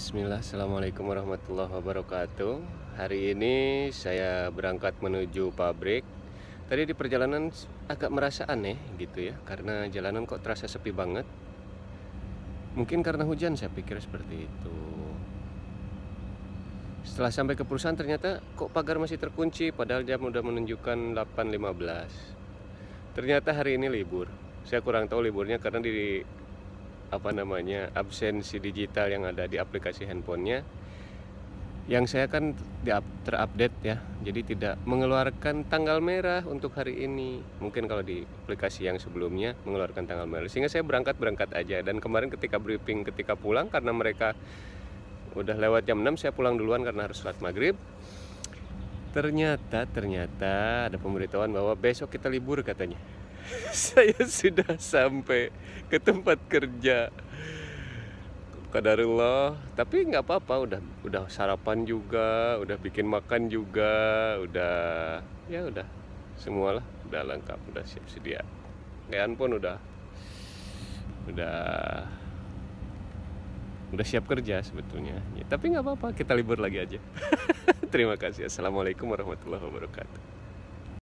Bismillah, Assalamualaikum warahmatullahi wabarakatuh Hari ini saya berangkat menuju pabrik Tadi di perjalanan agak merasa aneh gitu ya Karena jalanan kok terasa sepi banget Mungkin karena hujan saya pikir seperti itu Setelah sampai ke perusahaan ternyata kok pagar masih terkunci Padahal jam udah menunjukkan 8.15 Ternyata hari ini libur Saya kurang tahu liburnya karena di apa namanya absensi digital yang ada di aplikasi handphonenya yang saya kan terupdate ya jadi tidak mengeluarkan tanggal merah untuk hari ini mungkin kalau di aplikasi yang sebelumnya mengeluarkan tanggal merah sehingga saya berangkat berangkat aja dan kemarin ketika briefing ketika pulang karena mereka udah lewat jam 6 saya pulang duluan karena harus sholat maghrib ternyata ternyata ada pemberitahuan bahwa besok kita libur katanya saya sudah sampai ke tempat kerja kadarullah tapi nggak apa-apa udah udah sarapan juga udah bikin makan juga udah ya udah semualah udah lengkap udah siap sedia kalian pun udah udah udah siap kerja sebetulnya ya, tapi nggak apa-apa kita libur lagi aja terima kasih assalamualaikum warahmatullahi wabarakatuh